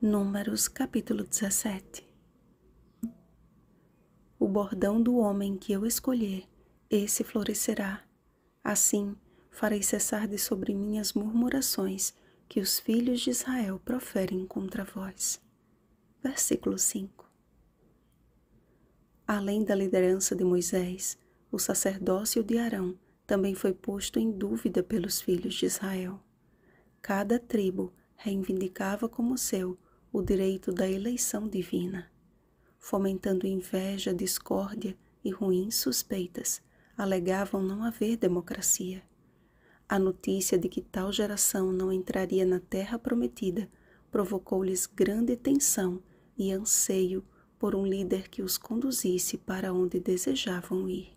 Números capítulo 17 O bordão do homem que eu escolher, esse florescerá. Assim farei cessar de sobre mim as murmurações que os filhos de Israel proferem contra vós. Versículo 5 Além da liderança de Moisés, o sacerdócio de Arão também foi posto em dúvida pelos filhos de Israel. Cada tribo reivindicava como seu o direito da eleição divina, fomentando inveja, discórdia e ruins suspeitas, alegavam não haver democracia. A notícia de que tal geração não entraria na terra prometida provocou-lhes grande tensão e anseio por um líder que os conduzisse para onde desejavam ir.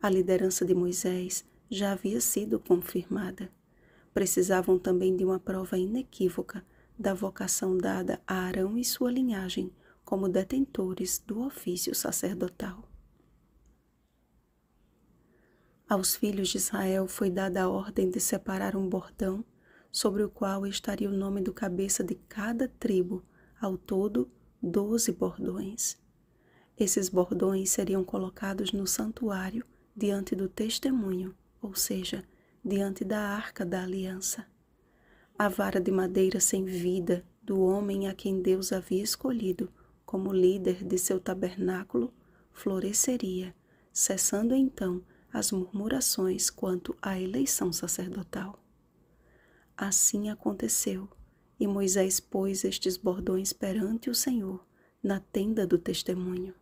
A liderança de Moisés já havia sido confirmada. Precisavam também de uma prova inequívoca da vocação dada a Arão e sua linhagem como detentores do ofício sacerdotal. Aos filhos de Israel foi dada a ordem de separar um bordão sobre o qual estaria o nome do cabeça de cada tribo, ao todo doze bordões. Esses bordões seriam colocados no santuário diante do testemunho, ou seja, diante da arca da aliança a vara de madeira sem vida do homem a quem Deus havia escolhido como líder de seu tabernáculo floresceria, cessando então as murmurações quanto à eleição sacerdotal. Assim aconteceu, e Moisés pôs estes bordões perante o Senhor na tenda do testemunho.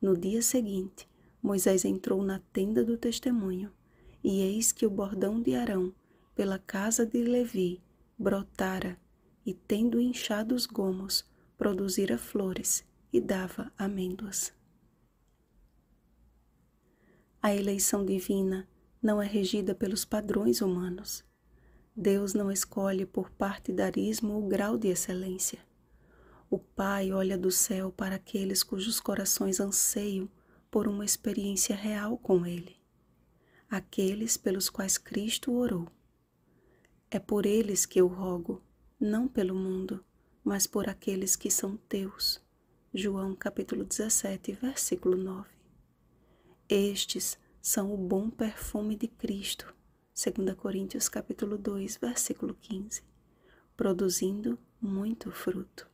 No dia seguinte, Moisés entrou na tenda do testemunho, e eis que o bordão de Arão, pela casa de Levi, brotara, e tendo inchado os gomos, produzira flores e dava amêndoas. A eleição divina não é regida pelos padrões humanos. Deus não escolhe por partidarismo o grau de excelência. O Pai olha do céu para aqueles cujos corações anseiam por uma experiência real com Ele, aqueles pelos quais Cristo orou é por eles que eu rogo, não pelo mundo, mas por aqueles que são teus. João capítulo 17, versículo 9. Estes são o bom perfume de Cristo, 2 Coríntios capítulo 2, versículo 15, produzindo muito fruto.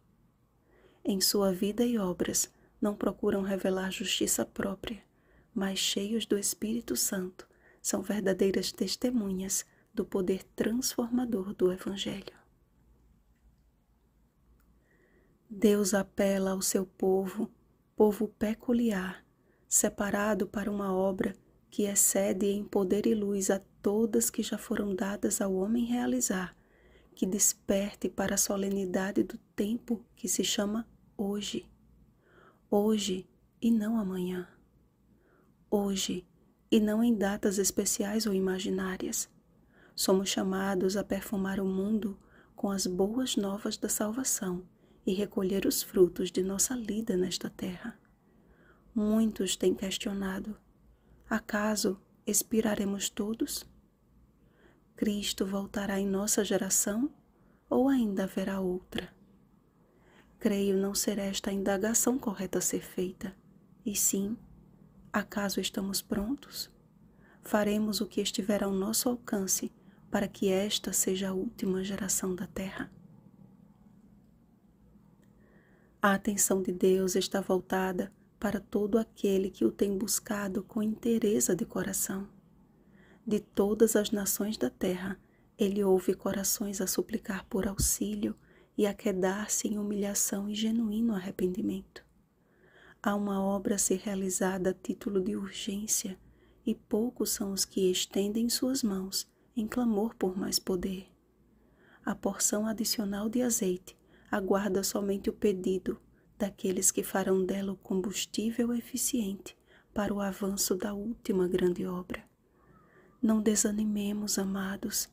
Em sua vida e obras não procuram revelar justiça própria, mas cheios do Espírito Santo, são verdadeiras testemunhas do poder transformador do Evangelho. Deus apela ao seu povo, povo peculiar, separado para uma obra que excede em poder e luz a todas que já foram dadas ao homem realizar, que desperte para a solenidade do tempo que se chama hoje. Hoje e não amanhã. Hoje e não em datas especiais ou imaginárias Somos chamados a perfumar o mundo com as boas novas da salvação e recolher os frutos de nossa lida nesta terra. Muitos têm questionado: acaso expiraremos todos? Cristo voltará em nossa geração ou ainda haverá outra? Creio não ser esta a indagação correta a ser feita, e sim, acaso estamos prontos? Faremos o que estiver ao nosso alcance para que esta seja a última geração da terra. A atenção de Deus está voltada para todo aquele que o tem buscado com interesse de coração. De todas as nações da terra, ele ouve corações a suplicar por auxílio e a quedar-se em humilhação e genuíno arrependimento. Há uma obra a ser realizada a título de urgência, e poucos são os que estendem suas mãos em clamor por mais poder. A porção adicional de azeite aguarda somente o pedido daqueles que farão dela o combustível eficiente para o avanço da última grande obra. Não desanimemos, amados,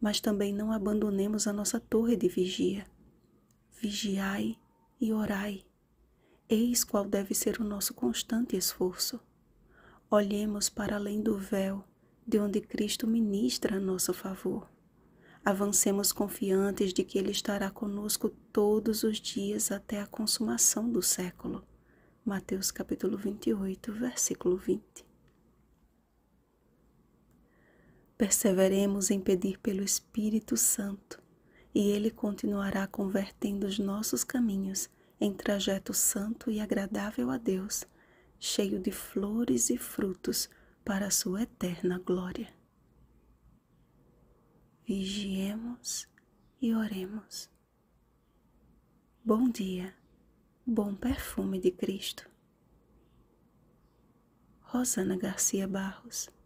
mas também não abandonemos a nossa torre de vigia. Vigiai e orai. Eis qual deve ser o nosso constante esforço. Olhemos para além do véu de onde Cristo ministra a nosso favor. Avancemos confiantes de que Ele estará conosco todos os dias até a consumação do século. Mateus capítulo 28, versículo 20. Perseveremos em pedir pelo Espírito Santo e Ele continuará convertendo os nossos caminhos em trajeto santo e agradável a Deus, cheio de flores e frutos para a sua eterna glória. Vigiemos e oremos. Bom dia, bom perfume de Cristo. Rosana Garcia Barros